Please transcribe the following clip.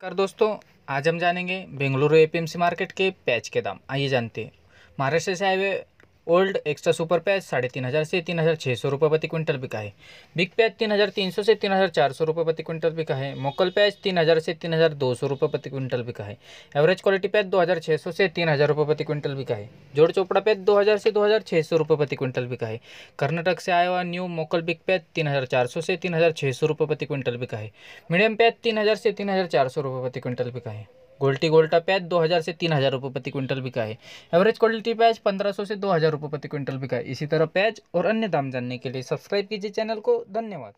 कर दोस्तों आज हम जानेंगे बेंगलुरु एपीएमसी मार्केट के पैच के दाम आइए जानते हैं महाराष्ट्र से आए हुए ओल्ड एक्स्ट्रा सुपर प्याज साढ़े तीन हज़ार से तीन हज़ार छः सौ रुपये प्रति क्विंटल बिका है बिग प्याज तीन हज़ार तीन सौ से तीन हज़ार चार सौ रुपये प्रति क्विंटल बिका है मोकल प्याज तीन हज़ार से तीन हज़ार दो सौ रुपये प्रति क्विंटल बिका है एवरेज क्वालिटी प्याज दो हज़ार छः सौ से तीन हज़ार रुपये प्रति क्विंटल बिका है जोड़ चोपड़ा प्याज दो हज़ार से दो हज़ार छः सौ रुपये प्रति क्विंटल बिका है कर्नाटक से आया हुआ न्यू मोकल बिग प्याज तीन हज़ार चार सौ से तीन हज़ार छः सौ रुपये प्रति क्विंटल बिका है मीडियम प्याज तीन हज़ार से तीन हज़ार चार सौ रुपये प्रति क्विंटल बिका है गोल्टी गोल्टा प्याज दो हज़ार से तीन हज़ार रुपये प्रति क्विंटल बिका है एवरेज क्वालिटी प्याज पंद्रह सौ से दो हज़ार रुपये प्रति क्विंटल बिका है इसी तरह प्याज और अन्य दाम जानने के लिए सब्सक्राइब कीजिए चैनल को धन्यवाद